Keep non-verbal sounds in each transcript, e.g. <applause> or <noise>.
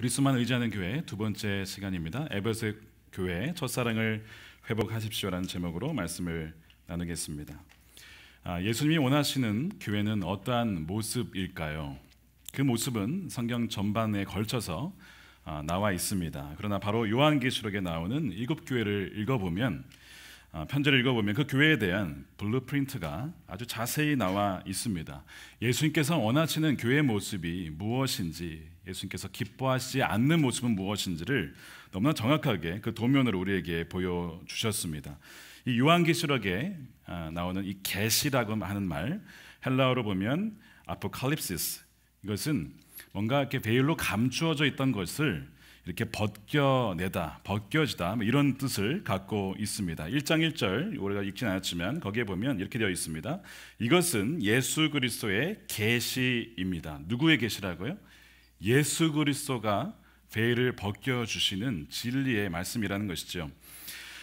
그리스만 의지하는 교회 두 번째 시간입니다. 에베소 교회 첫사랑을 회복하십시오라는 제목으로 말씀을 나누겠습니다. 아, 예수님이 원하시는 교회는 어떠한 모습일까요? 그 모습은 성경 전반에 걸쳐서 아, 나와 있습니다. 그러나 바로 요한계시록에 나오는 일곱 교회를 읽어보면 아, 편지를 읽어보면 그 교회에 대한 블루프린트가 아주 자세히 나와 있습니다. 예수님께서 원하시는 교회의 모습이 무엇인지 예수님께서 기뻐하시지 않는 모습은 무엇인지를 너무나 정확하게 그 도면으로 우리에게 보여 주셨습니다. 이 요한계시록에 아, 나오는 이 계시라고 하는 말 헬라어로 보면 아포칼립시스 이것은 뭔가 이렇게 베일로 감추어져 있던 것을 이렇게 벗겨내다, 벗겨지다 뭐 이런 뜻을 갖고 있습니다. 1장 1절 우리가 읽진 않았지만 거기에 보면 이렇게 되어 있습니다. 이것은 예수 그리스도의 계시입니다. 누구의 계시라고요? 예수 그리스도가 베일을 벗겨 주시는 진리의 말씀이라는 것이죠.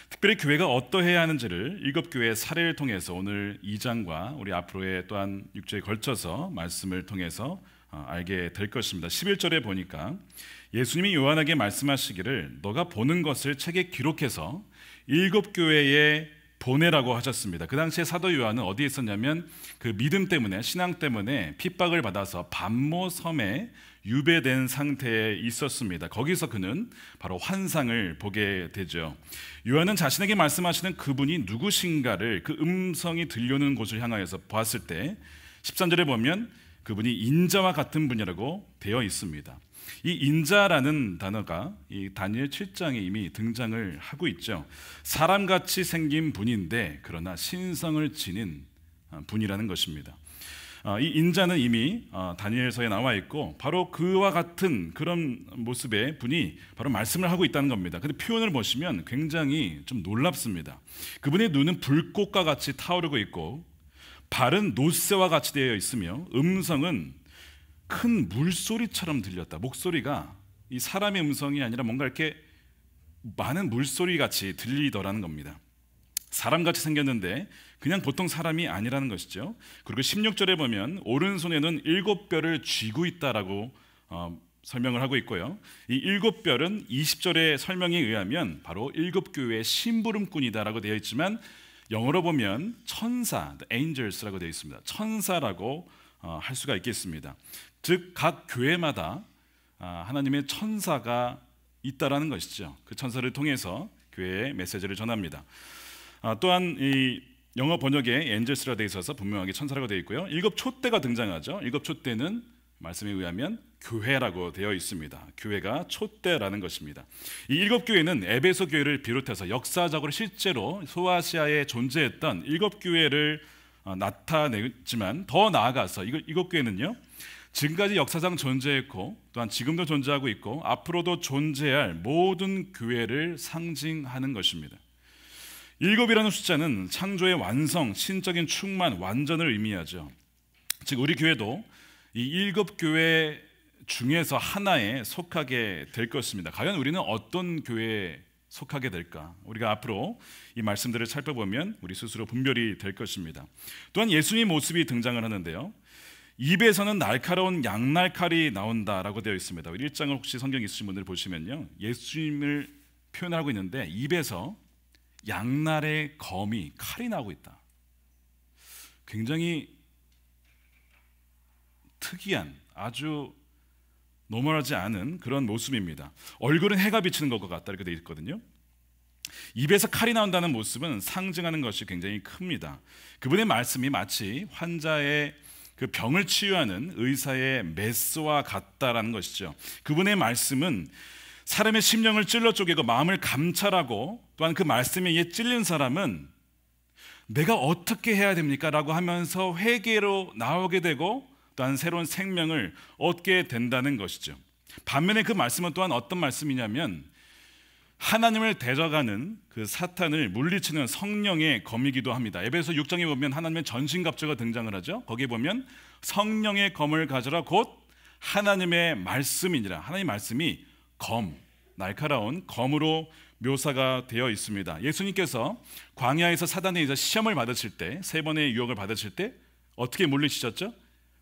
특별히 교회가 어떠해야 하는지를 일곱 교회의 사례를 통해서 오늘 2장과 우리 앞으로의 또한 6절에 걸쳐서 말씀을 통해서 어, 알게 될 것입니다. 11절에 보니까 예수님이 요한에게 말씀하시기를 너가 보는 것을 책에 기록해서 일곱 교회에 보내라고 하셨습니다. 그 당시에 사도 요한은 어디에 있었냐면 그 믿음 때문에 신앙 때문에 핍박을 받아서 반모 섬에 유배된 상태에 있었습니다. 거기서 그는 바로 환상을 보게 되죠. 요한은 자신에게 말씀하시는 그분이 누구신가를 그 음성이 들려오는 곳을 향하여서 보았을때 13절에 보면 그분이 인자와 같은 분이라고 되어 있습니다. 이 인자라는 단어가 이 다니엘 7장에 이미 등장을 하고 있죠. 사람같이 생긴 분인데 그러나 신성을 지닌 아, 분이라는 것입니다. 아, 이 인자는 이미 아, 다니엘서에 나와 있고 바로 그와 같은 그런 모습의 분이 바로 말씀을 하고 있다는 겁니다. 근데 표현을 보시면 굉장히 좀 놀랍습니다. 그분의 눈은 불꽃과 같이 타오르고 있고 발은 노쇠와 같이 되어 있으며 음성은 큰 물소리처럼 들렸다. 목소리가 이 사람의 음성이 아니라 뭔가 이렇게 많은 물소리 같이 들리더라는 겁니다. 사람같이 생겼는데 그냥 보통 사람이 아니라는 것이죠. 그리고 16절에 보면 오른손에는 일곱 뼈를 쥐고 있다라고 어, 설명을 하고 있고요. 이 일곱 뼈는 20절의 설명에 의하면 바로 일곱 교회의 심부름꾼이다라고 되어 있지만 영어로 보면 천사, angels라고 되어 있습니다. 천사라고 어, 할 수가 있겠습니다. 즉각 교회마다 아, 하나님의 천사가 있다라는 것이죠. 그 천사를 통해서 교회의 메시지를 전합니다. 아, 또한 이 영어 번역에 엔젤스라 되어 있어서 분명하게 천사라고 되어 있고요. 일곱 초대가 등장하죠. 일곱 초대는 말씀에 의하면 교회라고 되어 있습니다. 교회가 초대라는 것입니다. 이 일곱 교회는 에베소 교회를 비롯해서 역사적으로 실제로 소아시아에 존재했던 일곱 교회를 어, 나타내지만 더 나아가서 일곱 교회는요 지금까지 역사상 존재했고 또한 지금도 존재하고 있고 앞으로도 존재할 모든 교회를 상징하는 것입니다. 일곱이라는 숫자는 창조의 완성, 신적인 충만, 완전을 의미하죠. 즉 우리 교회도 이 일곱 교회 중에서 하나에 속하게 될 것입니다. 과연 우리는 어떤 교회에 속하게 될까? 우리가 앞으로 이 말씀들을 살펴보면 우리 스스로 분별이 될 것입니다. 또한 예수님 모습이 등장을 하는데요. 입에서는 날카로운 양날칼이 나온다라고 되어 있습니다. 1장을 혹시 성경 있으신 분들 보시면요. 예수님을 표현하고 있는데 입에서 양날의 검이 칼이 나오고 있다. 굉장히 특이한 아주 노멀하지 않은 그런 모습입니다. 얼굴은 해가 비치는 것과 같다 이렇게 되 있거든요. 입에서 칼이 나온다는 모습은 상징하는 것이 굉장히 큽니다. 그분의 말씀이 마치 환자의 그 병을 치유하는 의사의 메스와 같다라는 것이죠. 그분의 말씀은 사람의 심령을 찔러 쪼개고 마음을 감찰하고 또한 그 말씀에 의해 찔린 사람은 내가 어떻게 해야 됩니까? 라고 하면서 회개로 나오게 되고 또한 새로운 생명을 얻게 된다는 것이죠. 반면에 그 말씀은 또한 어떤 말씀이냐면 하나님을 대적하는 그 사탄을 물리치는 성령의 검이기도 합니다. 에베소 6장에 보면 하나님의 전신갑주가 등장을 하죠. 거기에 보면 성령의 검을 가져라 곧 하나님의 말씀이니라. 하나님의 말씀이 검, 날카로운 검으로 묘사가 되어 있습니다. 예수님께서 광야에서 사단에 이제 시험을 받으실 때, 세 번의 유혹을 받으실 때 어떻게 물리치셨죠?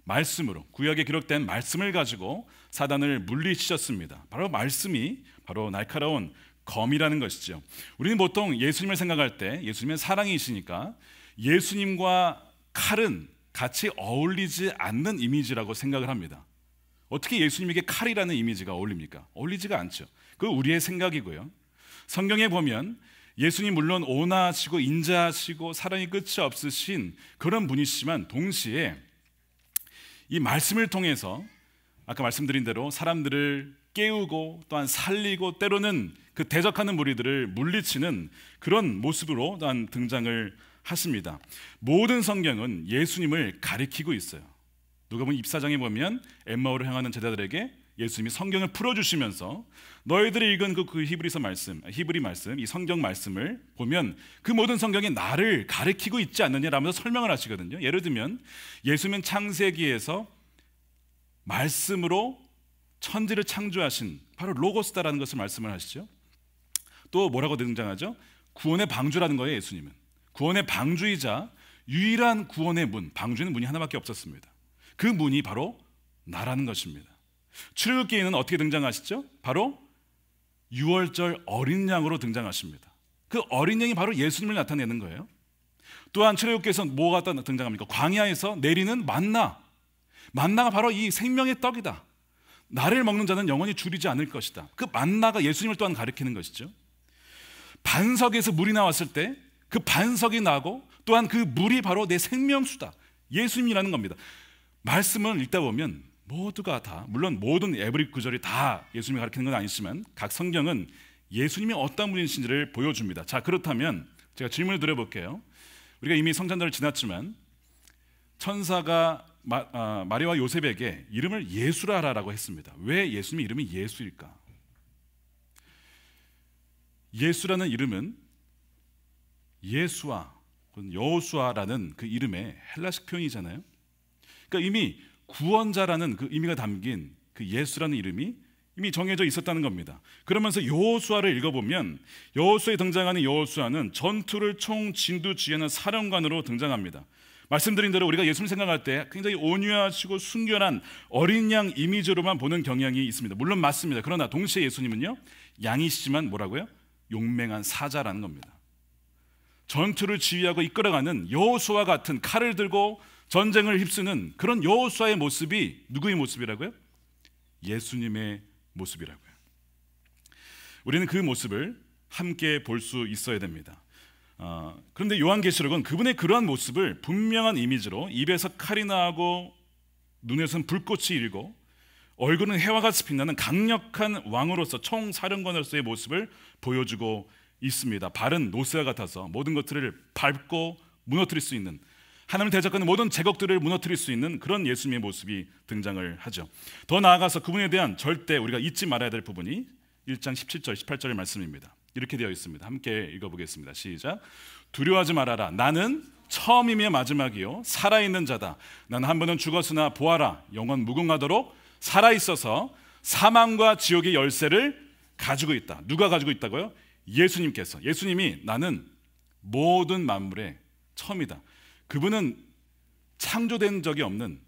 말씀으로 구약에 기록된 말씀을 가지고 사단을 물리치셨습니다. 바로 말씀이 바로 날카로운 검이라는 것이죠. 우리는 보통 예수님을 생각할 때 예수님은 사랑이시니까 예수님과 칼은 같이 어울리지 않는 이미지라고 생각을 합니다. 어떻게 예수님에게 칼이라는 이미지가 어울립니까? 어울리지가 않죠. 그 우리의 생각이고요. 성경에 보면 예수님 물론 온화하시고 인자하시고 사랑이 끝이 없으신 그런 분이시지만 동시에 이 말씀을 통해서 아까 말씀드린 대로 사람들을 깨우고 또한 살리고 때로는 그 대적하는 무리들을 물리치는 그런 모습으로 난 등장을 하십니다. 모든 성경은 예수님을 가리키고 있어요. 누가 보면 입사장에 보면 엠마오를 향하는 제자들에게 예수님이 성경을 풀어주시면서 너희들이 읽은 그, 그 히브리서 말씀, 히브리 말씀, 이 성경 말씀을 보면 그 모든 성경이 나를 가리키고 있지 않느냐라면서 설명을 하시거든요. 예를 들면 예수님 창세기에서 말씀으로 천지를 창조하신 바로 로고스다라는 것을 말씀을 하시죠. 또 뭐라고 등장하죠? 구원의 방주라는 거예요, 예수님은. 구원의 방주이자 유일한 구원의 문, 방주는 문이 하나밖에 없었습니다. 그 문이 바로 나라는 것입니다. 출애굽기에는 어떻게 등장하시죠? 바로 유월절 어린 양으로 등장하십니다. 그 어린 양이 바로 예수님을 나타내는 거예요. 또한 출애굽기에서 뭐가 등장합니까? 광야에서 내리는 만나. 만나가 바로 이 생명의 떡이다. 나를 먹는 자는 영원히 줄이지 않을 것이다. 그 만나가 예수님을 또한 가리키는 것이죠. 반석에서 물이 나왔을 때 그 반석이 나고 또한 그 물이 바로 내 생명수다. 예수님이라는 겁니다. 말씀을 읽다 보면 모두가 다 물론 모든 에브리 구절이 다 예수님이 가르치는 건 아니지만 각 성경은 예수님이 어떤 분이신지를 보여줍니다. 자 그렇다면 제가 질문을 드려볼게요. 우리가 이미 성찬절을 지났지만 천사가 마, 아, 리와 요셉에게 이름을 예수라 하라라고 했습니다. 왜 예수님의 이름이 예수일까? 예수라는 이름은 예수와 여호수아라는 그 이름의 헬라식 표현이잖아요. 그러니까 이미 구원자라는 그 의미가 담긴 그 예수라는 이름이 이미 정해져 있었다는 겁니다. 그러면서 여호수아를 읽어보면 여호수에 등장하는 여호수아는 전투를 총 진두지휘하는 사령관으로 등장합니다. 말씀드린 대로 우리가 예수를 생각할 때 굉장히 온유하시고 순결한 어린 양 이미지로만 보는 경향이 있습니다. 물론 맞습니다. 그러나 동시에 예수님은요 양이시지만 뭐라고요? 용맹한 사자라는 겁니다. 전투를 지휘하고 이끌어가는 여호수와 같은 칼을 들고 전쟁을 휩쓰는 그런 여호수아의 모습이 누구의 모습이라고요? 예수님의 모습이라고요. 우리는 그 모습을 함께 볼 수 있어야 됩니다. 어, 그런데 요한계시록은 그분의 그러한 모습을 분명한 이미지로 입에서 칼이 나고 눈에선 불꽃이 일고 얼굴은 해와 같이 빛나는 강력한 왕으로서 총사령관으로서의 모습을 보여주고 있습니다. 발은 노스와 같아서 모든 것들을 밟고 무너뜨릴 수 있는 하나님 대적하는 모든 제국들을 무너뜨릴 수 있는 그런 예수님의 모습이 등장을 하죠. 더 나아가서 그분에 대한 절대 우리가 잊지 말아야 될 부분이 1장 17절, 18절의 말씀입니다. 이렇게 되어 있습니다. 함께 읽어보겠습니다. 시작. 두려워하지 말아라. 나는 처음이며 마지막이요 살아있는 자다. 난 한 번은 죽었으나 보아라. 영원 무궁하도록 살아있어서 사망과 지옥의 열쇠를 가지고 있다. 누가 가지고 있다고요? 예수님께서. 예수님이 나는 모든 만물의 처음이다. 그분은 창조된 적이 없는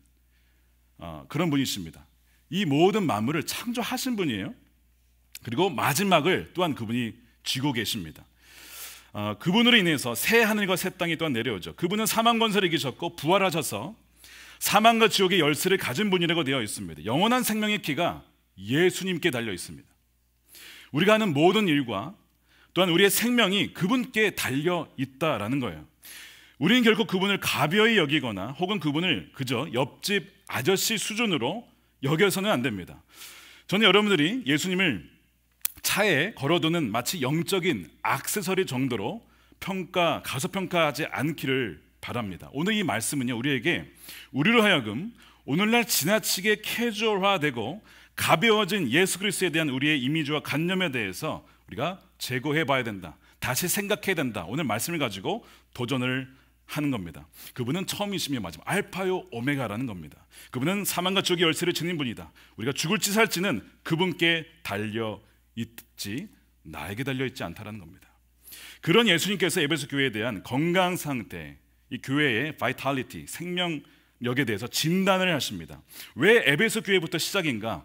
어, 그런 분이십니다. 이 모든 만물을 창조하신 분이에요. 그리고 마지막을 또한 그분이 쥐고 계십니다. 어, 그분으로 인해서 새 하늘과 새 땅이 또한 내려오죠. 그분은 사망 건설를 이기셨고 부활하셔서 사망과 지옥의 열쇠를 가진 분이라고 되어 있습니다. 영원한 생명의 키가 예수님께 달려 있습니다. 우리가 하는 모든 일과 또한 우리의 생명이 그분께 달려 있다라는 거예요. 우리는 결코 그분을 가벼이 여기거나 혹은 그분을 그저 옆집 아저씨 수준으로 여겨서는 안 됩니다. 저는 여러분들이 예수님을 차에 걸어두는 마치 영적인 악세서리 정도로 평가, 가소평가하지 않기를 바랍니다. 오늘 이 말씀은요, 우리에게 우리로 하여금 오늘날 지나치게 캐주얼화되고 가벼워진 예수 그리스도에 대한 우리의 이미지와 관념에 대해서 우리가 제거해 봐야 된다. 다시 생각해야 된다. 오늘 말씀을 가지고 도전을 하는 겁니다. 그분은 처음이시며 마지막 알파요 오메가라는 겁니다. 그분은 사망과 죽의 열쇠를 지닌 분이다. 우리가 죽을지 살지는 그분께 달려 있지 나에게 달려 있지 않다라는 겁니다. 그런 예수님께서 에베소 교회에 대한 건강 상태, 이 교회의 바이탈리티, 생명력에 대해서 진단을 하십니다. 왜 에베소 교회부터 시작인가?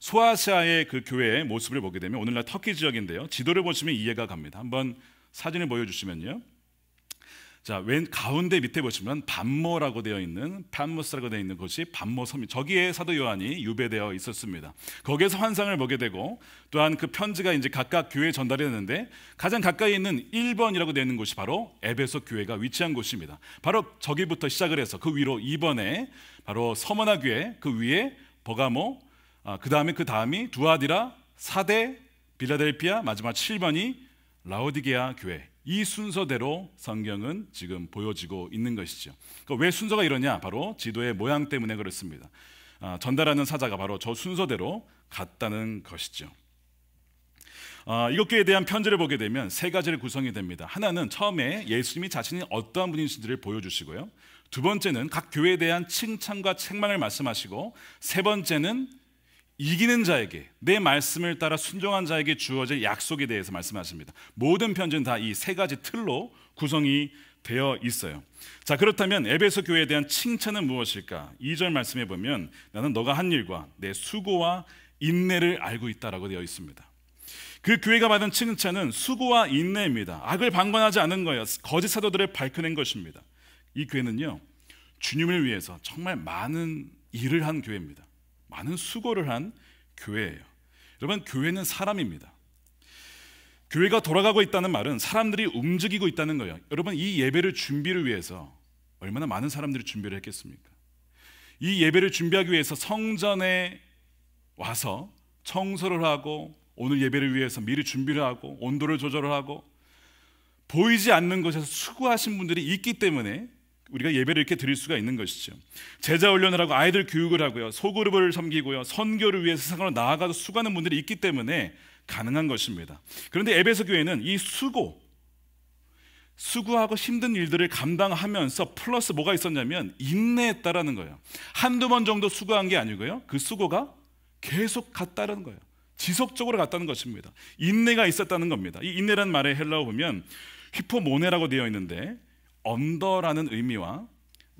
소아시아의 그 교회의 모습을 보게 되면 오늘날 터키 지역인데요. 지도를 보시면 이해가 갑니다. 한번 사진을 보여주시면요. 자, 왼 가운데 밑에 보시면 반모라고 되어 있는 반모스라고 되어 있는 곳이 반모섬이 저기에 사도 요한이 유배되어 있었습니다. 거기에서 환상을 보게 되고 또한 그 편지가 이제 각각 교회에 전달이 되는데 가장 가까이 있는 1번이라고 되어 있는 곳이 바로 에베소 교회가 위치한 곳입니다. 바로 저기부터 시작을 해서 그 위로 2번에 바로 서머나 교회 그 위에 버가모 아, 그다음에 그 다음이 두아디라 사대 빌라델피아 마지막 7번이 라오디게아 교회 이 순서대로 성경은 지금 보여지고 있는 것이죠. 그러니까 왜 순서가 이러냐? 바로 지도의 모양 때문에 그렇습니다. 아, 전달하는 사자가 바로 저 순서대로 갔다는 것이죠. 아, 이것에 대한 편지를 보게 되면 세 가지를 구성이 됩니다. 하나는 처음에 예수님이 자신이 어떠한 분이신지를 보여주시고요. 두 번째는 각 교회에 대한 칭찬과 책망을 말씀하시고 세 번째는 이기는 자에게 내 말씀을 따라 순종한 자에게 주어질 약속에 대해서 말씀하십니다. 모든 편지는 다 이 세 가지 틀로 구성이 되어 있어요. 자, 그렇다면 에베소 교회에 대한 칭찬은 무엇일까? 2절 말씀해 보면 나는 너가 한 일과 내 수고와 인내를 알고 있다라고 되어 있습니다. 그 교회가 받은 칭찬은 수고와 인내입니다. 악을 방관하지 않은 거예요. 거짓 사도들을 밝혀낸 것입니다. 이 교회는요. 주님을 위해서 정말 많은 일을 한 교회입니다. 많은 수고를 한 교회예요. 여러분 교회는 사람입니다. 교회가 돌아가고 있다는 말은 사람들이 움직이고 있다는 거예요. 여러분 이 예배를 준비를 위해서 얼마나 많은 사람들이 준비를 했겠습니까? 이 예배를 준비하기 위해서 성전에 와서 청소를 하고 오늘 예배를 위해서 미리 준비를 하고 온도를 조절을 하고 보이지 않는 곳에서 수고하신 분들이 있기 때문에 우리가 예배를 이렇게 드릴 수가 있는 것이죠. 제자 훈련을 하고 아이들 교육을 하고요. 소그룹을 섬기고요. 선교를 위해서 세상으로 나아가서 수고하는 분들이 있기 때문에 가능한 것입니다. 그런데 에베소 교회는 이 수고 수고하고 힘든 일들을 감당하면서 플러스 뭐가 있었냐면 인내했다라는 거예요. 한두 번 정도 수고한 게 아니고요. 그 수고가 계속 갔다는 라 거예요. 지속적으로 갔다는 것입니다. 인내가 있었다는 겁니다. 이 인내란 말의 헬라어 보면 히포모네라고 되어 있는데 언더라는 의미와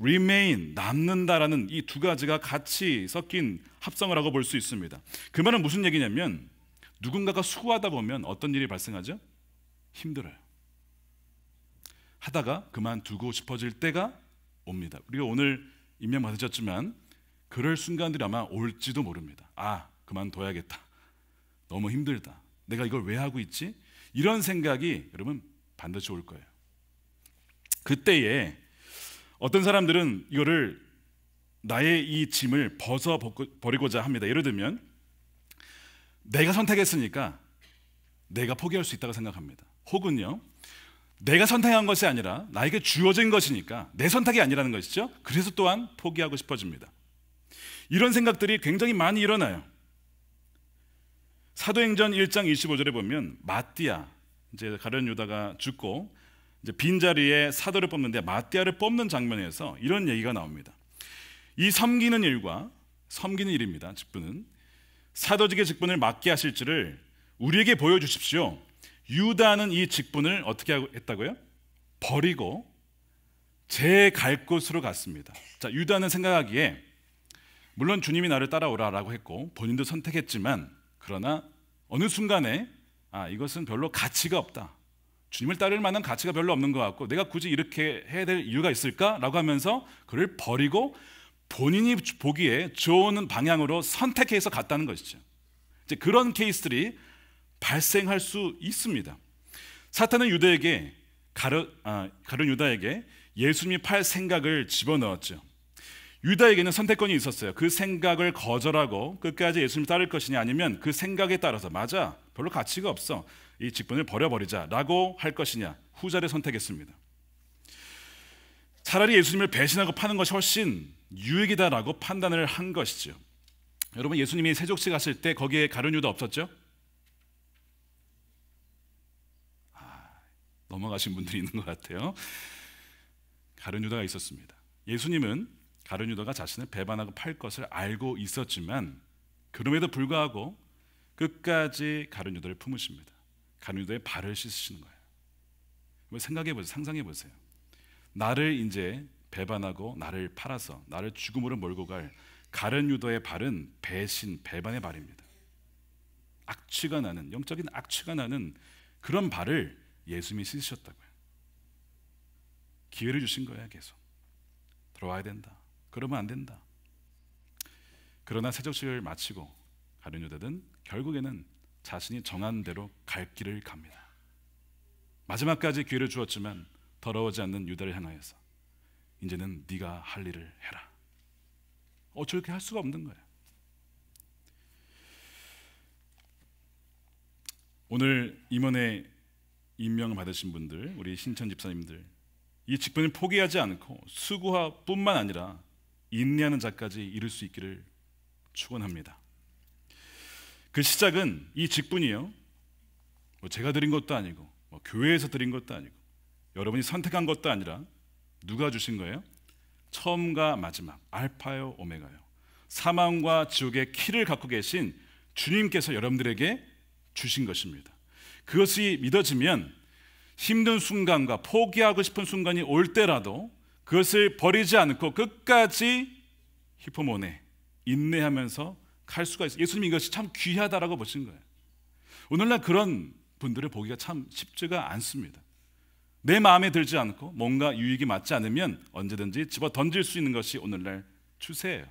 remain 남는다라는 이 두 가지가 같이 섞인 합성을 하고 볼 수 있습니다. 그 말은 무슨 얘기냐면 누군가가 수고하다 보면 어떤 일이 발생하죠? 힘들어요. 하다가 그만두고 싶어질 때가 옵니다. 우리가 오늘 임명 받으셨지만 그럴 순간들이 아마 올지도 모릅니다. 아, 그만둬야겠다. 너무 힘들다. 내가 이걸 왜 하고 있지? 이런 생각이 여러분 반드시 올 거예요. 그때에 어떤 사람들은 이거를 나의 이 짐을 벗어 버리고자 합니다. 예를 들면 내가 선택했으니까 내가 포기할 수 있다고 생각합니다. 혹은요. 내가 선택한 것이 아니라 나에게 주어진 것이니까 내 선택이 아니라는 것이죠. 그래서 또한 포기하고 싶어집니다. 이런 생각들이 굉장히 많이 일어나요. 사도행전 1장 25절에 보면 마띠아 이제 가련 유다가 죽고 이제 빈자리에 사도를 뽑는데 마띠아를 뽑는 장면에서 이런 얘기가 나옵니다. 이 섬기는 일과 섬기는 일입니다. 직분은 사도직의 직분을 맡게 하실 지를 우리에게 보여주십시오. 유다는 이 직분을 어떻게 했다고요? 버리고 제갈 곳으로 갔습니다. 자, 유다는 생각하기에 물론 주님이 나를 따라오라라고 했고 본인도 선택했지만 그러나 어느 순간에 아 이것은 별로 가치가 없다. 주님을 따를 만한 가치가 별로 없는 것 같고 내가 굳이 이렇게 해야 될 이유가 있을까라고 하면서 그를 버리고 본인이 보기에 좋은 방향으로 선택해서 갔다는 것이죠. 이제 그런 케이스들이 발생할 수 있습니다. 사탄은 유대에게 가르 아, 가른 유다에게 예수님이 팔 생각을 집어넣었죠. 유다에게는 선택권이 있었어요. 그 생각을 거절하고 끝까지 예수님을 따를 것이냐 아니면 그 생각에 따라서 맞아 별로 가치가 없어 이 직분을 버려버리자라고 할 것이냐 후자를 선택했습니다. 차라리 예수님을 배신하고 파는 것이 훨씬 유익이다라고 판단을 한 것이죠. 여러분 예수님이 세족시 갔을 때 거기에 가룟 유다 없었죠? 아, 넘어가신 분들이 있는 것 같아요. 가룟 유다가 있었습니다. 예수님은 가룟 유다가 자신을 배반하고 팔 것을 알고 있었지만 그럼에도 불구하고 끝까지 가룟 유다를 품으십니다. 가누도에 발을 씻으시는 거예요. 생각해 보세요. 상상해 보세요. 나를 이제 배반하고 나를 팔아서 나를 죽음으로 몰고 갈 가른 유도의 발은 배신, 배반의 발입니다. 악취가 나는 영적인 악취가 나는 그런 발을 예수님이 씻으셨다고요. 기회를 주신 거예요, 계속. 들어와야 된다. 그러면 안 된다. 그러나 세적식을 마치고 가른 유대는 결국에는 자신이 정한 대로 갈 길을 갑니다. 마지막까지 기를 주었지만 더러워지 않는 유다를 향하여서 이제는 네가 할 일을 해라. 어쩔 게할 수가 없는 거야. 오늘 임원에 임명을 받으신 분들, 우리 신천 집사님들 이 직분을 포기하지 않고 수고뿐만 아니라 인내하는 자까지 이룰 수 있기를 축원합니다. 그 시작은 이 직분이요. 뭐 제가 드린 것도 아니고 뭐 교회에서 드린 것도 아니고 여러분이 선택한 것도 아니라 누가 주신 거예요? 처음과 마지막 알파요 오메가요. 사망과 지옥의 키를 갖고 계신 주님께서 여러분들에게 주신 것입니다. 그것이 믿어지면 힘든 순간과 포기하고 싶은 순간이 올 때라도 그것을 버리지 않고 끝까지 히포모네 인내하면서 갈 수가 있어요. 예수님이 것이참 귀하다라고 보신 거예요. 오늘날 그런 분들을 보기가 참 쉽지가 않습니다. 내 마음에 들지 않고 뭔가 유익이 맞지 않으면 언제든지 집어 던질 수 있는 것이 오늘날 추세예요.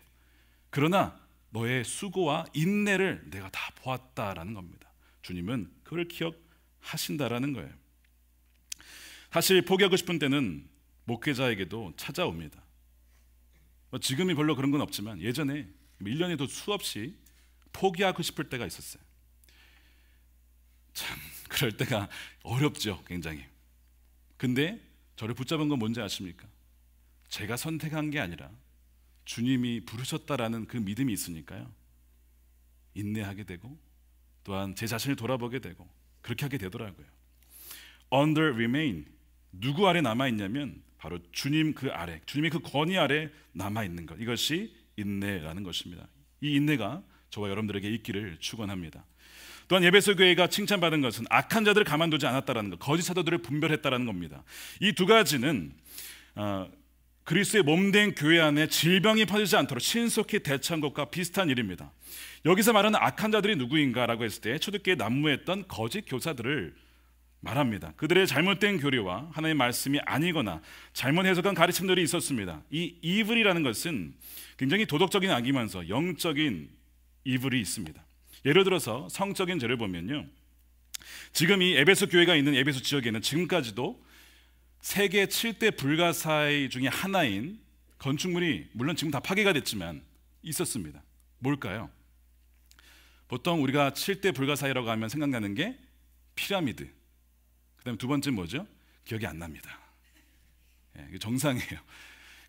그러나 너의 수고와 인내를 내가 다 보았다라는 겁니다. 주님은 그걸 기억하신다라는 거예요. 사실 포기하고 싶은 때는 목회자에게도 찾아옵니다. 뭐 지금이 별로 그런 건 없지만 예전에 1년에도 뭐 수없이 포기하고 싶을 때가 있었어요. 참 <laughs> 그럴 때가 어렵죠, 굉장히. 근데 저를 붙잡은 건 뭔지 아십니까? 제가 선택한 게 아니라 주님이 부르셨다라는 그 믿음이 있으니까요. 인내하게 되고 또한 제 자신을 돌아보게 되고 그렇게 하게 되더라고요. Under remain 누구 아래 남아 있냐면 바로 주님 그 아래, 주님의 그 권위 아래 남아 있는 것. 이것이 인내라는 것입니다. 이 인내가 저와 여러분들에게 있기를 축원합니다. 또한 예배소 교회가 칭찬받은 것은 악한 자들을 가만두지 않았다라는 것, 거짓 사도들을 분별했다라는 겁니다. 이 두 가지는 어, 그리스의 몸된 교회 안에 질병이 퍼지지 않도록 신속히 대처한 것과 비슷한 일입니다. 여기서 말하는 악한 자들이 누구인가라고 했을 때 초대교회 난무했던 거짓 교사들을 말합니다. 그들의 잘못된 교리와 하나님의 말씀이 아니거나 잘못 해석한 가르침들이 있었습니다. 이 이블이라는 것은 굉장히 도덕적인 악이면서 영적인 이불이 있습니다. 예를 들어서 성적인 죄를 보면요. 지금 이 에베소 교회가 있는 에베소 지역에는 지금까지도 세계 7대 불가사의 중에 하나인 건축물이 물론 지금 다 파괴가 됐지만 있었습니다. 뭘까요? 보통 우리가 7대 불가사의라고 하면 생각나는 게 피라미드. 그다음에 두 번째 뭐죠? 기억이 안 납니다. 예, 정상이에요.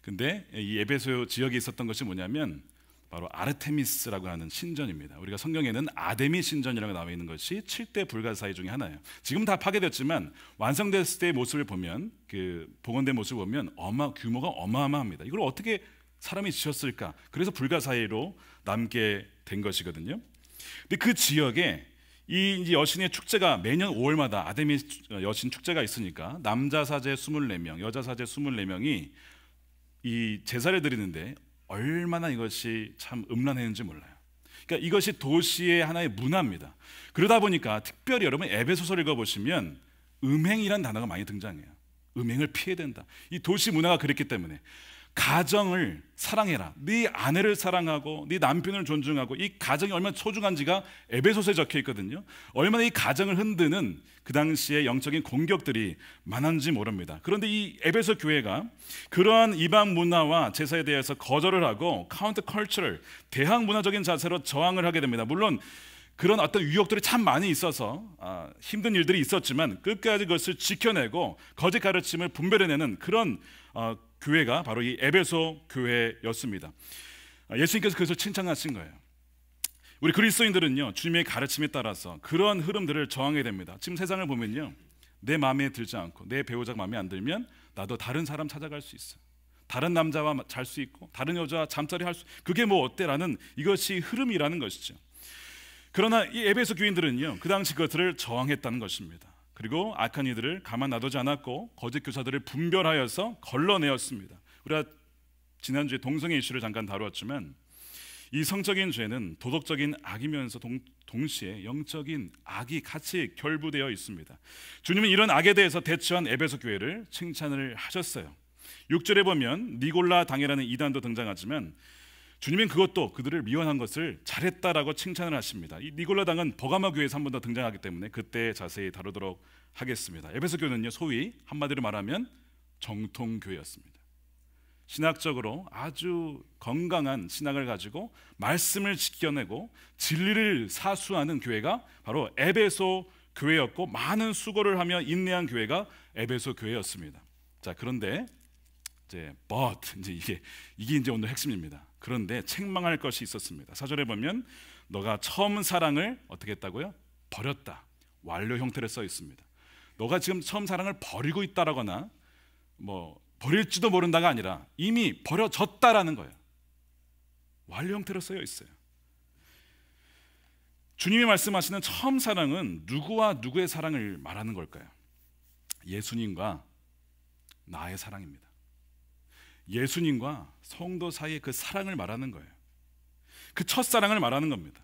근데 이 에베소 지역에 있었던 것이 뭐냐면 바로 아르테미스라고 하는 신전입니다. 우리가 성경에는 아데미 신전이라고 나와 있는 것이 7대 불가사의 중에 하나예요. 지금 다 파괴됐지만 완성됐을 때의 모습을 보면 그 복원된 모습을 보면 어마 규모가 어마어마합니다. 이걸 어떻게 사람이 지었을까? 그래서 불가사의로 남게 된 것이거든요. 근데 그 지역에 이 여신의 축제가 매년 5월마다 아데미 여신 축제가 있으니까 남자 사제 24명, 여자 사제 24명이 이 제사를 드리는데 얼마나 이것이 참 음란했는지 몰라요. 그러니까 이것이 도시의 하나의 문화입니다. 그러다 보니까 특별히 여러분 에베소서를 읽어보시면 음행이란 단어가 많이 등장해요. 음행을 피해야 된다. 이 도시 문화가 그랬기 때문에 가정을 사랑해라. 네 아내를 사랑하고 네 남편을 존중하고 이 가정이 얼마나 소중한지가 에베소서에 적혀 있거든요. 얼마나 이 가정을 흔드는 그 당시의 영적인 공격들이 많았는지 모릅니다. 그런데 이 에베소 교회가 그러한 이방 문화와 제사에 대해서 거절을 하고 카운터 컬처를 대항 문화적인 자세로 저항을 하게 됩니다. 물론 그런 어떤 유혹들이 참 많이 있어서 아, 힘든 일들이 있었지만 끝까지 그것을 지켜내고 거짓 가르침을 분별해내는 그런 어, 교회가 바로 이 에베소 교회였습니다. 아, 예수님께서 그것을 칭찬하신 거예요. 우리 그리스도인들은요 주님의 가르침에 따라서 그러한 흐름들을 저항해야 됩니다. 지금 세상을 보면요 내 마음에 들지 않고 내 배우자가 마음에 안 들면 나도 다른 사람 찾아갈 수 있어. 다른 남자와 잘 수 있고 다른 여자와 잠자리 할 수. 그게 뭐 어때라는 이것이 흐름이라는 것이죠. 그러나 이 에베소 교인들은요 그 당시 그것을 저항했다는 것입니다. 그리고 악한 이들을 가만 놔두지 않았고 거짓 교사들을 분별하여서 걸러내었습니다. 우리가 지난주에 동성애 이슈를 잠깐 다루었지만 이 성적인 죄는 도덕적인 악이면서 동, 동시에 영적인 악이 같이 결부되어 있습니다. 주님은 이런 악에 대해서 대처한 에베소 교회를 칭찬을 하셨어요. 6절에 보면 니골라 당이라는 이단도 등장하지만 주님은 그것도 그들을 미워한 것을 잘했다라고 칭찬을 하십니다. 이 니골라당은 버가마 교회에서 한 번 더 등장하기 때문에 그때 자세히 다루도록 하겠습니다. 에베소 교는요 소위 한마디로 말하면 정통 교회였습니다. 신학적으로 아주 건강한 신학을 가지고 말씀을 지켜내고 진리를 사수하는 교회가 바로 에베소 교회였고 많은 수고를 하며 인내한 교회가 에베소 교회였습니다. 자, 그런데 이제 but 이제 이게 이게 이제 오늘 핵심입니다. 그런데 책망할 것이 있었습니다. 사절에 보면 너가 처음 사랑을 어떻게 했다고요? 버렸다. 완료 형태로써 있습니다. 너가 지금 처음 사랑을 버리고 있다라거나 뭐 버릴지도 모른다가 아니라 이미 버려졌다라는 거예요. 완료 형태로 쓰여 있어요. 주님이 말씀하시는 처음 사랑은 누구와 누구의 사랑을 말하는 걸까요? 예수님과 나의 사랑입니다. 예수님과 성도 사이의 그 사랑을 말하는 거예요. 그 첫사랑을 말하는 겁니다.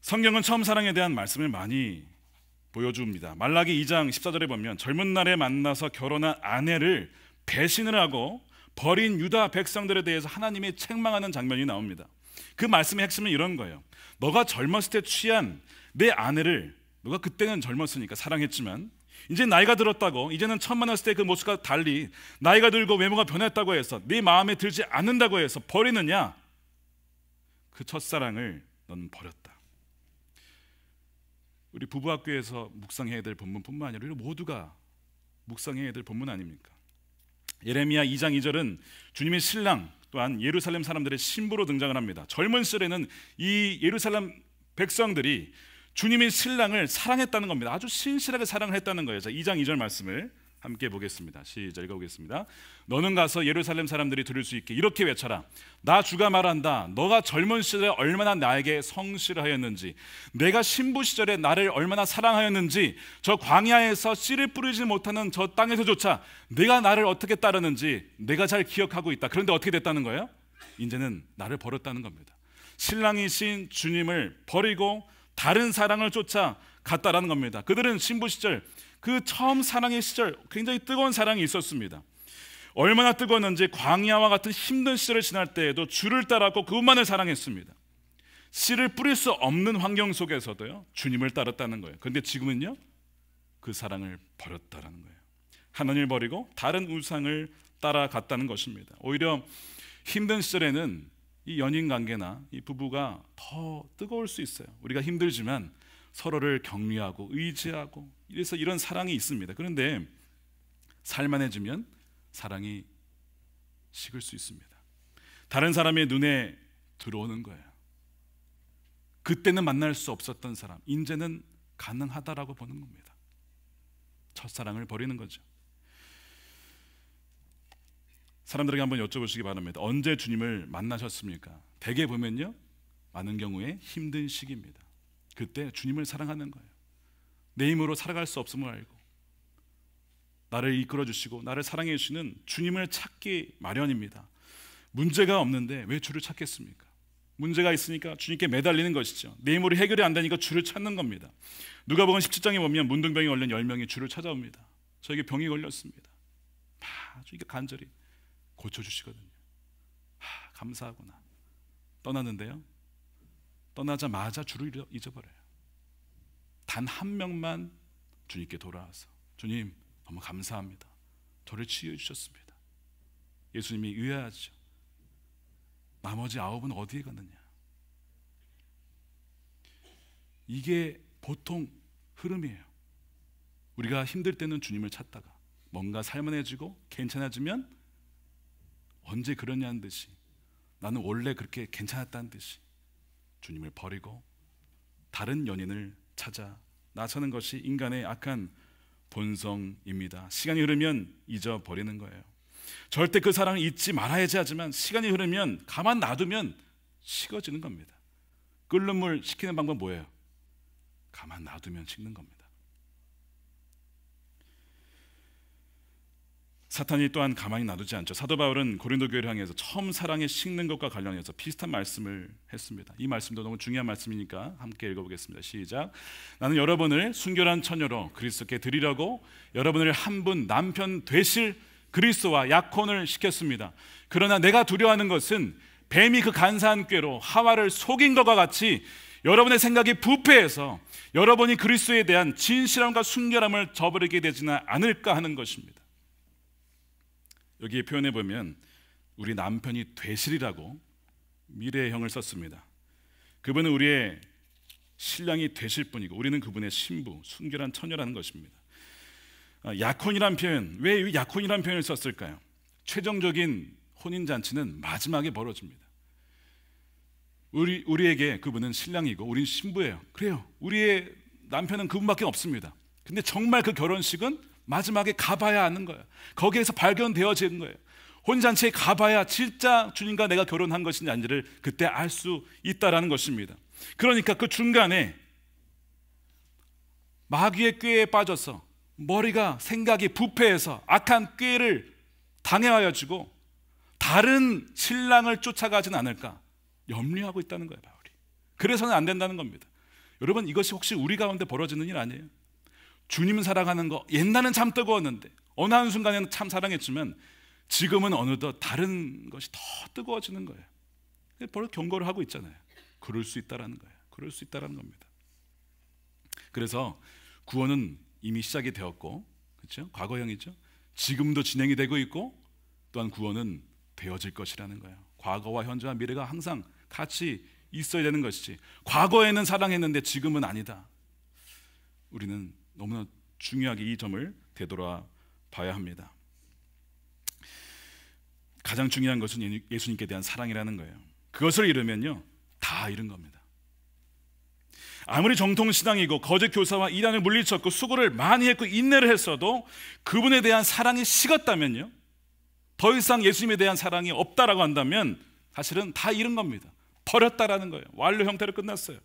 성경은 처음 사랑에 대한 말씀을 많이 보여줍니다. 말라기 2장 14절에 보면 젊은 날에 만나서 결혼한 아내를 배신을 하고 버린 유다 백성들에 대해서 하나님이 책망하는 장면이 나옵니다. 그 말씀의 핵심은 이런 거예요. 너가 젊었을 때 취한 내 아내를 너가 그때는 젊었으니까 사랑했지만 이제 나이가 들었다고 이제는 천음 만났을 때 그 모습과 달리 나이가 들고 외모가 변했다고 해서 네 마음에 들지 않는다고 해서 버리느냐? 그 첫사랑을 넌 버렸다. 우리 부부학교에서 묵상해야 될 본문뿐만 아니라 우리 모두가 묵상해야 될 본문 아닙니까? 예레미야 2장 2절은 주님의 신랑 또한 예루살렘 사람들의 신부로 등장을 합니다. 젊은 시절에는 이 예루살렘 백성들이 주님의 신랑을 사랑했다는 겁니다. 아주 신실하게 사랑을 했다는 거예요. 자, 2장 2절 말씀을 함께 보겠습니다. 시작 읽어보겠습니다. 너는 가서 예루살렘 사람들이 들을 수 있게 이렇게 외쳐라. 나 주가 말한다. 너가 젊은 시절에 얼마나 나에게 성실하였는지, 내가 신부 시절에 나를 얼마나 사랑하였는지, 저 광야에서 씨를 뿌리지 못하는 저 땅에서조차 내가 나를 어떻게 따르는지 내가 잘 기억하고 있다. 그런데 어떻게 됐다는 거예요? 이제는 나를 버렸다는 겁니다. 신랑이신 주님을 버리고 다른 사랑을 쫓아 갔다라는 겁니다. 그들은 신부 시절 그 처음 사랑의 시절 굉장히 뜨거운 사랑이 있었습니다. 얼마나 뜨거웠는지 광야와 같은 힘든 시절을 지날 때에도 주를 따랐고 그것만을 사랑했습니다. 씨를 뿌릴 수 없는 환경 속에서도요 주님을 따랐다는 거예요. 그런데 지금은요 그 사랑을 버렸다라는 거예요. 하나님을 버리고 다른 우상을 따라갔다는 것입니다. 오히려 힘든 시절에는 이 연인 관계나 이 부부가 더 뜨거울 수 있어요. 우리가 힘들지만 서로를 격려하고 의지하고 이래서 이런 사랑이 있습니다. 그런데 살만해지면 사랑이 식을 수 있습니다. 다른 사람의 눈에 들어오는 거예요. 그때는 만날 수 없었던 사람, 이제는 가능하다라고 보는 겁니다. 첫사랑을 버리는 거죠. 사람들에게 한번 여쭤보시기 바랍니다. 언제 주님을 만나셨습니까? 대개 보면요. 많은 경우에 힘든 시기입니다. 그때 주님을 사랑하는 거예요. 내 힘으로 살아갈 수 없음을 알고 나를 이끌어 주시고 나를 사랑해 주시는 주님을 찾기 마련입니다. 문제가 없는데 왜 주를 찾겠습니까? 문제가 있으니까 주님께 매달리는 것이죠. 내 힘으로 해결이 안 되니까 주를 찾는 겁니다. 누가복음 17장에 보면 문둥병이 얼른 10명이 주를 찾아옵니다. 저에게 병이 걸렸습니다. 아, 주 이게 간절히 고쳐주시거든요. 하, 감사하구나. 떠났는데요. 떠나자마자 주를 잊어버려요. 단 한 명만 주님께 돌아와서 주님 너무 감사합니다. 저를 치유해 주셨습니다. 예수님이 의아하죠. 나머지 아홉은 어디에 갔느냐? 이게 보통 흐름이에요. 우리가 힘들 때는 주님을 찾다가 뭔가 살만해지고 괜찮아지면 언제 그러냐는 듯이 나는 원래 그렇게 괜찮았다는 듯이 주님을 버리고 다른 연인을 찾아 나서는 것이 인간의 악한 본성입니다. 시간이 흐르면 잊어버리는 거예요. 절대 그 사랑을 잊지 말아야지 하지만 시간이 흐르면 가만 놔두면 식어지는 겁니다. 끓는 물 식히는 방법 뭐예요? 가만 놔두면 식는 겁니다. 사탄이 또한 가만히 놔두지 않죠. 사도 바울은 고린도 교회를 향해서 처음 사랑에 식는 것과 관련해서 비슷한 말씀을 했습니다. 이 말씀도 너무 중요한 말씀이니까 함께 읽어보겠습니다. 시작. 나는 여러분을 순결한 처녀로 그리스도께 드리려고 여러분을 한 분 남편 되실 그리스도와 약혼을 시켰습니다. 그러나 내가 두려워하는 것은 뱀이 그 간사한 꾀로 하와를 속인 것과 같이 여러분의 생각이 부패해서 여러분이 그리스도에 대한 진실함과 순결함을 저버리게 되지는 않을까 하는 것입니다. 여기에 표현해 보면 우리 남편이 되시리라고 미래형을 썼습니다. 그분은 우리의 신랑이 되실 분이고 우리는 그분의 신부, 순결한 처녀라는 것입니다. 아, 약혼이란 표현, 왜 약혼이란 표현을 썼을까요? 최종적인 혼인 잔치는 마지막에 벌어집니다. 우리 우리에게 그분은 신랑이고 우린 신부예요. 그래요. 우리의 남편은 그분밖에 없습니다. 근데 정말 그 결혼식은 마지막에 가봐야 아는 거예요. 거기에서 발견되어지는 거예요. 혼잔치에 가봐야 진짜 주님과 내가 결혼한 것인지 아닌지를 그때 알 수 있다라는 것입니다. 그러니까 그 중간에 마귀의 꾀에 빠져서 머리가 생각이 부패해서 악한 꾀를 당해하여 주고 다른 신랑을 쫓아가진 않을까 염려하고 있다는 거예요, 바울이. 그래서는 안 된다는 겁니다. 여러분 이것이 혹시 우리 가운데 벌어지는 일 아니에요? 주님 사랑하는 거 옛날엔 참 뜨거웠는데 어느 한 순간에는 참 사랑했지만 지금은 어느덧 다른 것이 더 뜨거워지는 거예요. 바로 경고를 하고 있잖아요. 그럴 수 있다라는 거예요. 그럴 수 있다라는 겁니다. 그래서 구원은 이미 시작이 되었고, 그렇죠? 과거형이죠. 지금도 진행이 되고 있고, 또한 구원은 되어질 것이라는 거예요. 과거와 현재와 미래가 항상 같이 있어야 되는 것이지. 과거에는 사랑했는데 지금은 아니다. 우리는 너무나 중요하게 이 점을 되돌아 봐야 합니다. 가장 중요한 것은 예수님께 대한 사랑이라는 거예요. 그것을 잃으면요, 다 잃은 겁니다. 아무리 정통 신앙이고 거짓 교사와 이단을 물리쳤고 수고를 많이 했고 인내를 했어도 그분에 대한 사랑이 식었다면요, 더 이상 예수님에 대한 사랑이 없다라고 한다면 사실은 다 잃은 겁니다. 버렸다라는 거예요. 완료 형태로 끝났어요.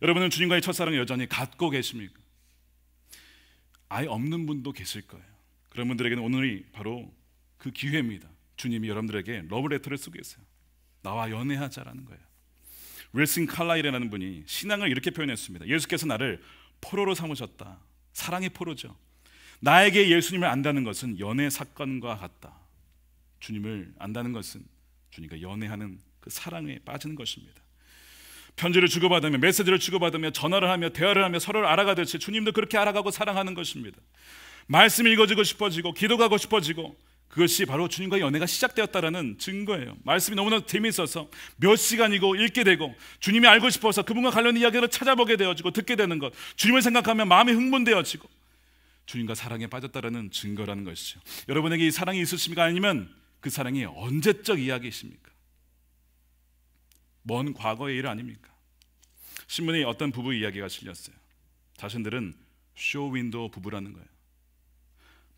여러분은 주님과의 첫사랑 여전히 갖고 계십니까? 아예 없는 분도 계실 거예요. 그런 분들에게는 오늘이 바로 그 기회입니다. 주님이 여러분들에게 러브레터를 쓰고 있어요 나와 연애하자라는 거예요. 윌슨 칼라이라는 분이 신앙을 이렇게 표현했습니다. 예수께서 나를 포로로 삼으셨다. 사랑의 포로죠. 나에게 예수님을 안다는 것은 연애 사건과 같다. 주님을 안다는 것은 주님과 연애하는 그 사랑에 빠지는 것입니다. 편지를 주고받으며 메시지를 주고받으며 전화를 하며 대화를 하며 서로를 알아가듯이 주님도 그렇게 알아가고 사랑하는 것입니다. 말씀이 읽어지고 싶어지고 기도가고 싶어지고 그것이 바로 주님과의 연애가 시작되었다라는 증거예요. 말씀이 너무나 재미있어서 몇 시간이고 읽게 되고 주님이 알고 싶어서 그분과 관련된 이야기를 찾아보게 되어지고 듣게 되는 것. 주님을 생각하면 마음이 흥분되어지고 주님과 사랑에 빠졌다라는 증거라는 것이죠. 여러분에게 이 사랑이 있으십니까? 아니면 그 사랑이 언제적 이야기이십니까? 먼 과거의 일 아닙니까? 신문에 어떤 부부 이야기가 실렸어요. 자신들은 쇼윈도 부부라는 거예요.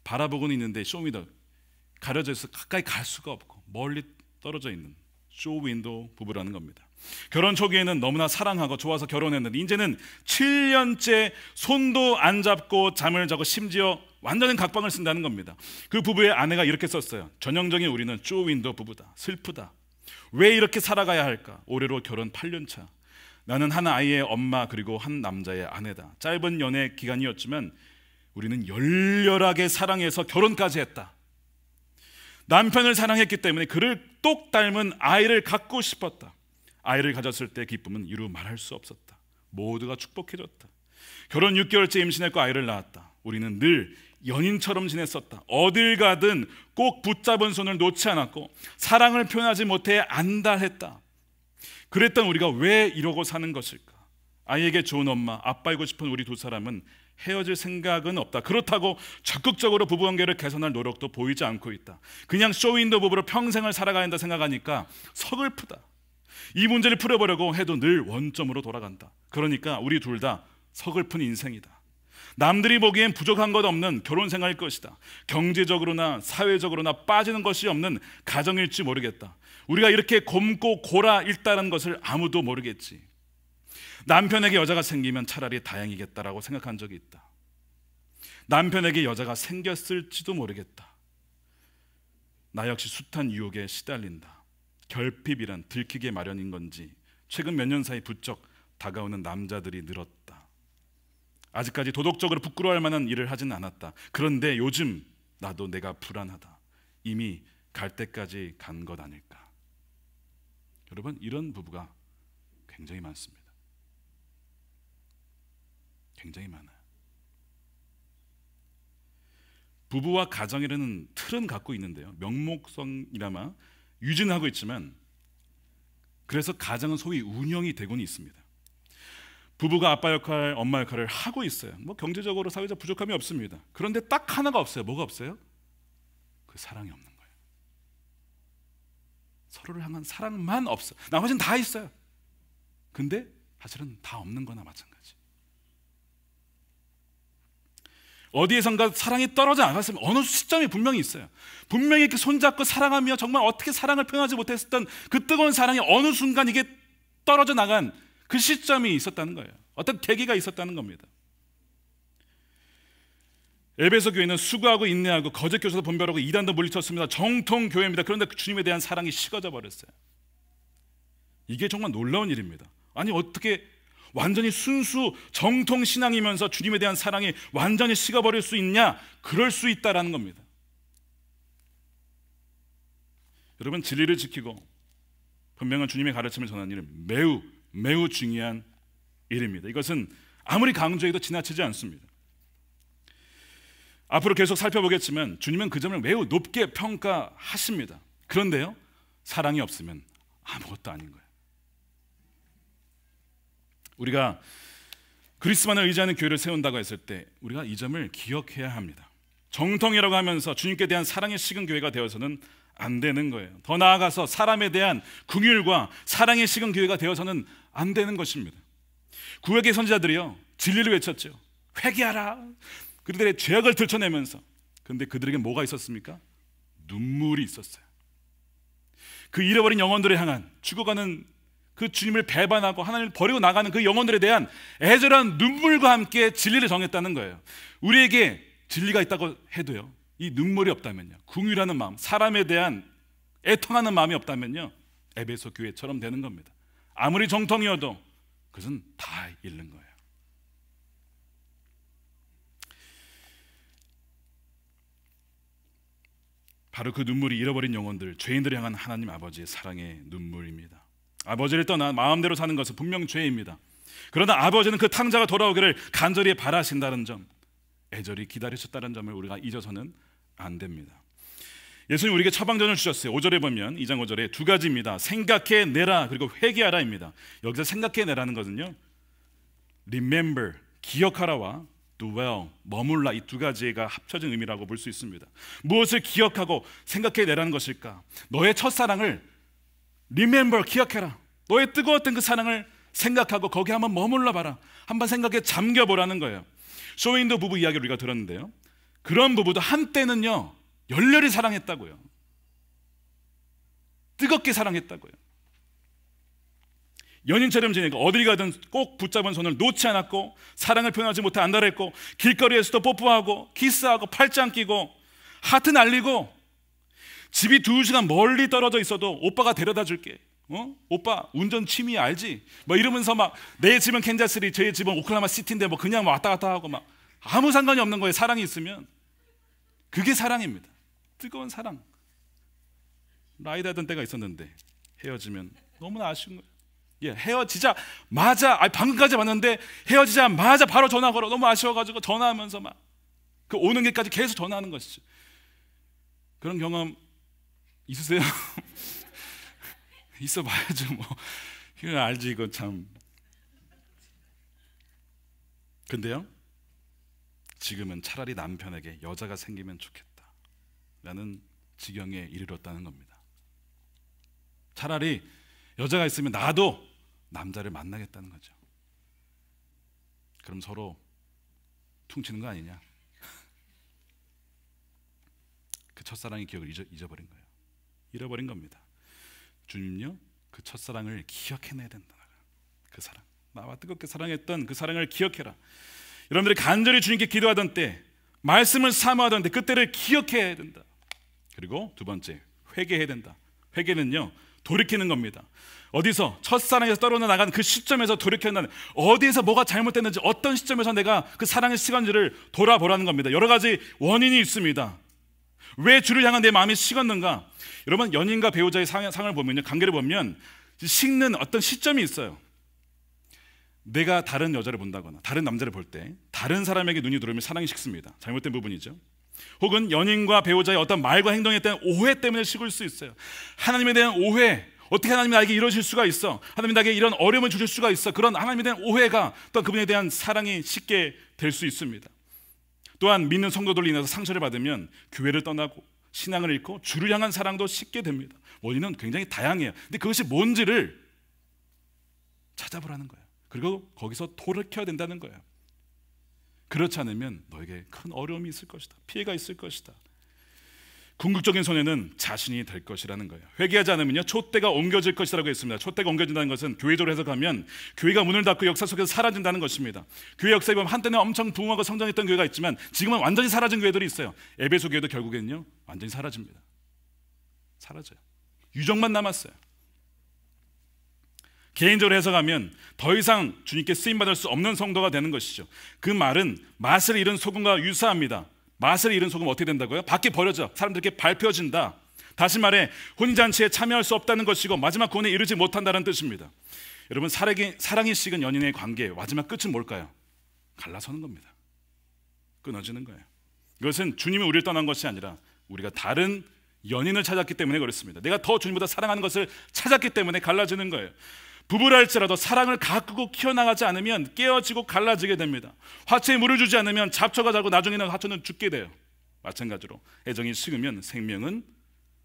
바라보고는 있는데 쇼윈도 가려져 있어 가까이 갈 수가 없고 멀리 떨어져 있는 쇼윈도 부부라는 겁니다. 결혼 초기에는 너무나 사랑하고 좋아서 결혼했는데 이제는 7년째 손도 안 잡고 잠을 자고 심지어 완전한 각방을 쓴다는 겁니다. 그 부부의 아내가 이렇게 썼어요. 전형적인 우리는 쇼윈도 부부다. 슬프다. 왜 이렇게 살아가야 할까? 올해로 결혼 8년 차. 나는 한 아이의 엄마 그리고 한 남자의 아내다. 짧은 연애 기간이었지만 우리는 열렬하게 사랑해서 결혼까지 했다. 남편을 사랑했기 때문에 그를 똑 닮은 아이를 갖고 싶었다. 아이를 가졌을 때 기쁨은 이루 말할 수 없었다. 모두가 축복해졌다. 결혼 6개월째 임신했고 아이를 낳았다. 우리는 늘 연인처럼 지냈었다. 어딜 가든 꼭 붙잡은 손을 놓지 않았고 사랑을 표현하지 못해 안달했다. 그랬던 우리가 왜 이러고 사는 것일까? 아이에게 좋은 엄마, 아빠이고 싶은 우리 두 사람은 헤어질 생각은 없다. 그렇다고 적극적으로 부부관계를 개선할 노력도 보이지 않고 있다. 그냥 쇼윈도 부부로 평생을 살아가야 한다 생각하니까 서글프다. 이 문제를 풀어보려고 해도 늘 원점으로 돌아간다. 그러니까 우리 둘 다 서글픈 인생이다. 남들이 보기엔 부족한 것 없는 결혼 생활일 것이다. 경제적으로나 사회적으로나 빠지는 것이 없는 가정일지 모르겠다. 우리가 이렇게 곰고 고라 일다는 것을 아무도 모르겠지. 남편에게 여자가 생기면 차라리 다행이겠다라고 생각한 적이 있다. 남편에게 여자가 생겼을지도 모르겠다. 나 역시 숱한 유혹에 시달린다. 결핍이란 들키게 마련인 건지 최근 몇 년 사이 부쩍 다가오는 남자들이 늘었다. 아직까지 도덕적으로 부끄러워할 만한 일을 하진 않았다. 그런데 요즘 나도 내가 불안하다. 이미 갈 때까지 간 것 아닐까. 여러분, 이런 부부가 굉장히 많습니다. 굉장히 많아요. 부부와 가정이라는 틀은 갖고 있는데요. 명목성이라마 유진하고 있지만 그래서 가정은 소위 운영이 되곤 있습니다. 부부가 아빠 역할, 엄마 역할을 하고 있어요. 뭐 경제적으로 사회적 부족함이 없습니다. 그런데 딱 하나가 없어요. 뭐가 없어요? 그 사랑이 없는 거예요. 서로를 향한 사랑만 없어. 나머지는 다 있어요. 근데 사실은 다 없는 거나 마찬가지. 어디에선가 사랑이 떨어져 나갔으면 어느 시점이 분명히 있어요. 분명히 이렇게 그 손잡고 사랑하며 정말 어떻게 사랑을 표현하지 못했었던 그 뜨거운 사랑이 어느 순간 이게 떨어져 나간 그 시점이 있었다는 거예요. 어떤 계기가 있었다는 겁니다. 에베소 교회는 수고하고 인내하고 거짓 교사도 분별하고 이단도 물리쳤습니다. 정통 교회입니다. 그런데 주님에 대한 사랑이 식어져 버렸어요. 이게 정말 놀라운 일입니다. 아니 어떻게 완전히 순수 정통 신앙이면서 주님에 대한 사랑이 완전히 식어버릴 수 있냐? 그럴 수 있다라는 겁니다. 여러분 진리를 지키고 분명한 주님의 가르침을 전하는 일은 매우 매우 중요한 일입니다. 이것은 아무리 강조해도 지나치지 않습니다. 앞으로 계속 살펴보겠지만 주님은 그 점을 매우 높게 평가하십니다. 그런데요, 사랑이 없으면 아무것도 아닌 거예요. 우리가 그리스만을 의지하는 교회를 세운다고 했을 때 우리가 이 점을 기억해야 합니다. 정통이라고 하면서 주님께 대한 사랑의 식은 교회가 되어서는 안 되는 거예요. 더 나아가서 사람에 대한 궁율과 사랑의 식은 교회가 되어서는 안 되는 것입니다. 구약의 선지자들이요 진리를 외쳤죠. 회개하라. 그들의 죄악을 들춰내면서 그런데 그들에게 뭐가 있었습니까? 눈물이 있었어요. 그 잃어버린 영혼들을 향한 죽어가는 그 주님을 배반하고 하나님을 버리고 나가는 그 영혼들에 대한 애절한 눈물과 함께 진리를 정했다는 거예요. 우리에게 진리가 있다고 해도요. 이 눈물이 없다면요. 궁유라는 마음, 사람에 대한 애통하는 마음이 없다면요. 에베소 교회처럼 되는 겁니다. 아무리 정통이어도 그것은 다 잃는 거예요. 바로 그 눈물이 잃어버린 영혼들, 죄인들을 향한 하나님 아버지의 사랑의 눈물입니다. 아버지를 떠나 마음대로 사는 것은 분명 죄입니다. 그러나 아버지는 그 탕자가 돌아오기를 간절히 바라신다는 점, 애절히 기다리셨다는 점을 우리가 잊어서는 안 됩니다. 예수님 우리에게 처방전을 주셨어요. 5절에 보면 2장 5절에 두 가지입니다. 생각해 내라 그리고 회개하라입니다. 여기서 생각해 내라는 것은요. remember 기억하라와 dwell 머물라 이 두 가지가 합쳐진 의미라고 볼 수 있습니다. 무엇을 기억하고 생각해 내라는 것일까? 너의 첫사랑을 remember 기억해라. 너의 뜨거웠던 그 사랑을 생각하고 거기 한번 머물러 봐라. 한번 생각에 잠겨 보라는 거예요. 쇼윈도 부부 이야기를 우리가 들었는데요. 그런 부부도 한때는요. 열렬히 사랑했다고요. 뜨겁게 사랑했다고요. 연인처럼 지내고 어딜 가든 꼭 붙잡은 손을 놓지 않았고 사랑을 표현하지 못해 안달했고 길거리에서도 뽀뽀하고 키스하고 팔짱 끼고 하트 날리고 집이 두 시간 멀리 떨어져 있어도 오빠가 데려다 줄게 어? 오빠 운전 취미 알지? 뭐 이러면서 막 내 집은 캔자스리 저의 집은 오클라마 시티인데 뭐 그냥 왔다 갔다 하고 막 아무 상관이 없는 거예요 사랑이 있으면 그게 사랑입니다 뜨거운 사랑 라이드하던 때가 있었는데 헤어지면 너무나 아쉬운 거예요. 예, 헤어지자마자 아 방금까지 왔는데 헤어지자마자 바로 전화 걸어 너무 아쉬워가지고 전화하면서 막 그 오는 길까지 계속 전화하는 것이죠. 그런 경험 있으세요? <laughs> 있어 봐야죠 뭐 이건 알지 이거 참 근데요 지금은 차라리 남편에게 여자가 생기면 좋겠다 라는 지경에 이르렀다는 겁니다. 차라리 여자가 있으면 나도 남자를 만나겠다는 거죠. 그럼 서로 퉁치는 거 아니냐? <laughs> 그 첫사랑의 기억을 잊어버린 거예요. 잃어버린 겁니다. 주님요, 그 첫사랑을 기억해내야 된다. 그 사랑, 나와 뜨겁게 사랑했던 그 사랑을 기억해라. 여러분들이 간절히 주님께 기도하던 때, 말씀을 사모하던 때, 그때를 기억해야 된다. 그리고 두 번째 회개해야 된다. 회개는요 돌이키는 겁니다. 어디서 첫사랑에서 떨어져 나간 그 시점에서 돌이켰야한는 어디에서 뭐가 잘못됐는지 어떤 시점에서 내가 그 사랑의 시간들을 돌아보라는 겁니다. 여러 가지 원인이 있습니다. 왜 주를 향한 내 마음이 식었는가? 여러분 연인과 배우자의 상, 상을 보면요 관계를 보면 식는 어떤 시점이 있어요. 내가 다른 여자를 본다거나 다른 남자를 볼 때 다른 사람에게 눈이 들어오면 사랑이 식습니다. 잘못된 부분이죠. 혹은 연인과 배우자의 어떤 말과 행동에 대한 오해 때문에 식을 수 있어요. 하나님에 대한 오해, 어떻게 하나님이 나에게 이러실 수가 있어? 하나님이 나에게 이런 어려움을 주실 수가 있어? 그런 하나님에 대한 오해가 또 그분에 대한 사랑이 쉽게 될 수 있습니다. 또한 믿는 성도들로 인해서 상처를 받으면 교회를 떠나고 신앙을 잃고 주를 향한 사랑도 쉽게 됩니다. 원인은 굉장히 다양해요. 근데 그것이 뭔지를 찾아보라는 거예요. 그리고 거기서 돌을 켜야 된다는 거예요. 그렇지 않으면 너에게 큰 어려움이 있을 것이다. 피해가 있을 것이다. 궁극적인 손해는 자신이 될 것이라는 거예요. 회개하지 않으면요, 촛대가 옮겨질 것이라고 했습니다. 촛대가 옮겨진다는 것은 교회적으로 해석하면 교회가 문을 닫고 역사 속에서 사라진다는 것입니다. 교회 역사에 보면 한때는 엄청 부흥하고 성장했던 교회가 있지만 지금은 완전히 사라진 교회들이 있어요. 에베소 교회도 결국에는요, 완전히 사라집니다. 사라져요. 유적만 남았어요. 개인적으로 해석하면 더 이상 주님께 쓰임받을 수 없는 성도가 되는 것이죠. 그 말은 맛을 잃은 소금과 유사합니다. 맛을 잃은 소금 어떻게 된다고요? 밖에 버려져. 사람들에게 밟혀진다. 다시 말해, 혼인잔치에 참여할 수 없다는 것이고 마지막 구원에 이르지 못한다는 뜻입니다. 여러분, 사랑이, 사랑이 식은 연인의 관계, 마지막 끝은 뭘까요? 갈라서는 겁니다. 끊어지는 거예요. 이것은 주님이 우리를 떠난 것이 아니라 우리가 다른 연인을 찾았기 때문에 그렇습니다. 내가 더 주님보다 사랑하는 것을 찾았기 때문에 갈라지는 거예요. 부부랄지라도 사랑을 가꾸고 키워나가지 않으면 깨어지고 갈라지게 됩니다. 화채에 물을 주지 않으면 잡초가 자고 나중에는 화초는 죽게 돼요. 마찬가지로 애정이 식으면 생명은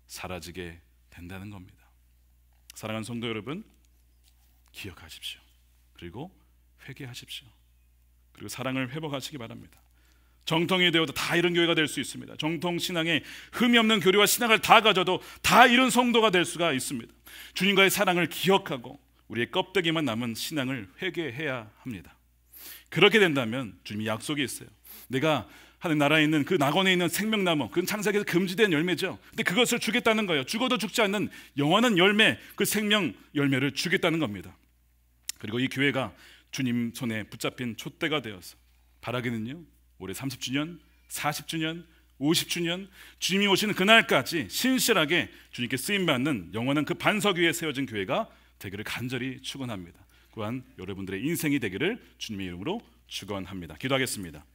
사라지게 된다는 겁니다. 사랑하는 성도 여러분, 기억하십시오. 그리고 회개하십시오. 그리고 사랑을 회복하시기 바랍니다. 정통이 되어도 다 이런 교회가 될 수 있습니다. 정통 신앙에 흠이 없는 교리와 신앙을 다 가져도 다 이런 성도가 될 수가 있습니다. 주님과의 사랑을 기억하고 우리의 껍데기만 남은 신앙을 회개해야 합니다. 그렇게 된다면 주님이 약속이 있어요. 내가 하는 나라에 있는 그 낙원에 있는 생명나무, 그건 창세기에서 금지된 열매죠. 근데 그것을 주겠다는 거예요. 죽어도 죽지 않는 영원한 열매, 그 생명 열매를 주겠다는 겁니다. 그리고 이 교회가 주님 손에 붙잡힌 촛대가 되어서 바라기는요. 올해 30주년, 40주년, 50주년 주님이 오시는 그날까지 신실하게 주님께 쓰임 받는 영원한 그 반석 위에 세워진 교회가 되기를 간절히 축원합니다. 또한 여러분들의 인생이 되기를 주님의 이름으로 축원합니다. 기도하겠습니다.